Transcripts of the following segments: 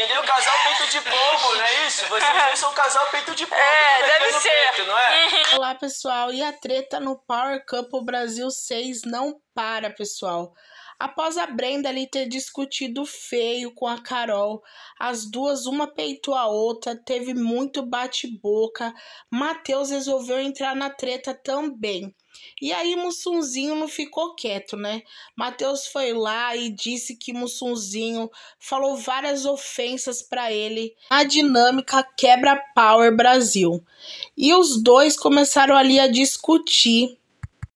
Entendeu? Casal peito de pombo, não é isso? Vocês dois são um casal peito de pombo. É, deve ser. Peito, não é? Uhum. Olá, pessoal. E a treta no Power Cup Brasil 6 não para, pessoal. Após a Brenda ali ter discutido feio com a Carol, as duas uma peitou a outra, teve muito bate-boca. Matheus resolveu entrar na treta também. E aí Mussunzinho não ficou quieto, né? Matheus foi lá e disse que Mussunzinho falou várias ofensas para ele. A dinâmica quebra Power é Brasil. E os dois começaram ali a discutir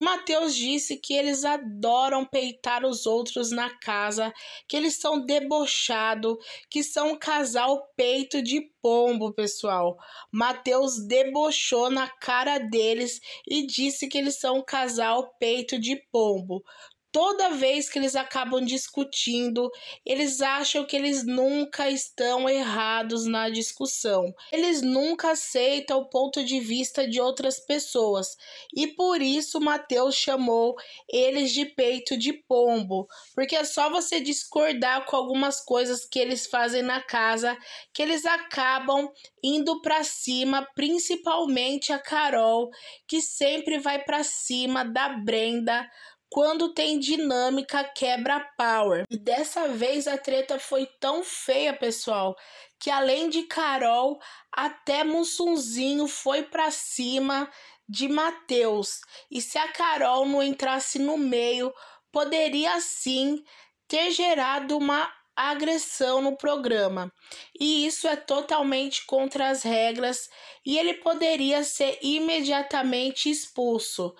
Mateus disse que eles adoram peitar os outros na casa, que eles são debochados, que são um casal peito de pombo, pessoal. Mateus debochou na cara deles e disse que eles são um casal peito de pombo toda vez que eles acabam discutindo, eles acham que eles nunca estão errados na discussão. Eles nunca aceitam o ponto de vista de outras pessoas. E por isso Mateus chamou eles de peito de pombo, porque é só você discordar com algumas coisas que eles fazem na casa que eles acabam indo para cima, principalmente a Carol, que sempre vai para cima da Brenda quando tem dinâmica quebra power. E dessa vez a treta foi tão feia, pessoal, que além de Carol, até Mussunzinho foi para cima de Mateus. E se a Carol não entrasse no meio, poderia sim ter gerado uma agressão no programa. E isso é totalmente contra as regras e ele poderia ser imediatamente expulso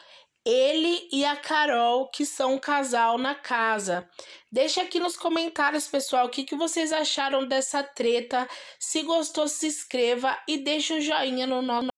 ele e a Carol, que são um casal na casa. Deixa aqui nos comentários, pessoal, o que, que vocês acharam dessa treta. Se gostou, se inscreva e deixa um joinha no nosso.